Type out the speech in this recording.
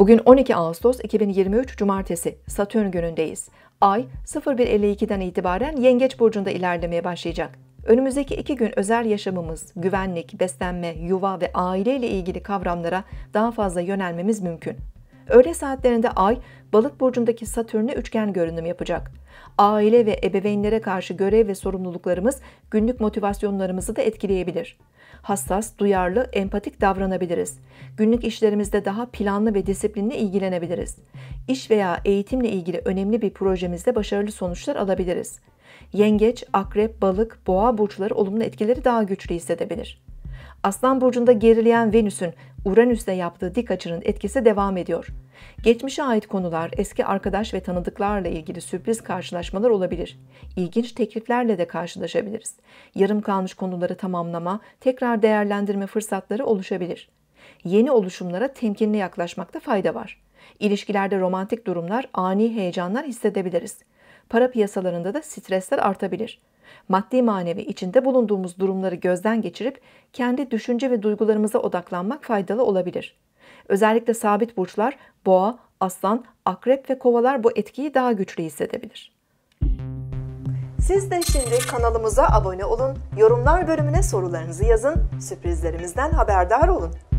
Bugün 12 Ağustos 2023 Cumartesi Satürn günündeyiz. Ay 01.52'den itibaren Yengeç burcunda ilerlemeye başlayacak. Önümüzdeki iki gün özel yaşamımız, güvenlik, beslenme, yuva ve aile ile ilgili kavramlara daha fazla yönelmemiz mümkün. Öğle saatlerinde Ay, Balık burcundaki Satürn'e üçgen görünüm yapacak. Aile ve ebeveynlere karşı görev ve sorumluluklarımız günlük motivasyonlarımızı da etkileyebilir. Hassas, duyarlı, empatik davranabiliriz. Günlük işlerimizde daha planlı ve disiplinli ilgilenebiliriz. İş veya eğitimle ilgili önemli bir projemizde başarılı sonuçlar alabiliriz. Yengeç, akrep, balık, boğa burçları olumlu etkileri daha güçlü hissedebilir. Aslan burcunda gerileyen Venüs'ün Uranüs'le yaptığı dik açının etkisi devam ediyor. Geçmişe ait konular, eski arkadaş ve tanıdıklarla ilgili sürpriz karşılaşmalar olabilir. İlginç tekliflerle de karşılaşabiliriz. Yarım kalmış konuları tamamlama, tekrar değerlendirme fırsatları oluşabilir. Yeni oluşumlara temkinli yaklaşmakta fayda var. İlişkilerde romantik durumlar, ani heyecanlar hissedebiliriz para piyasalarında da stresler artabilir. Maddi manevi içinde bulunduğumuz durumları gözden geçirip kendi düşünce ve duygularımıza odaklanmak faydalı olabilir. Özellikle sabit burçlar boğa, aslan, akrep ve kovalar bu etkiyi daha güçlü hissedebilir. Siz de şimdi kanalımıza abone olun, yorumlar bölümüne sorularınızı yazın, sürprizlerimizden haberdar olun.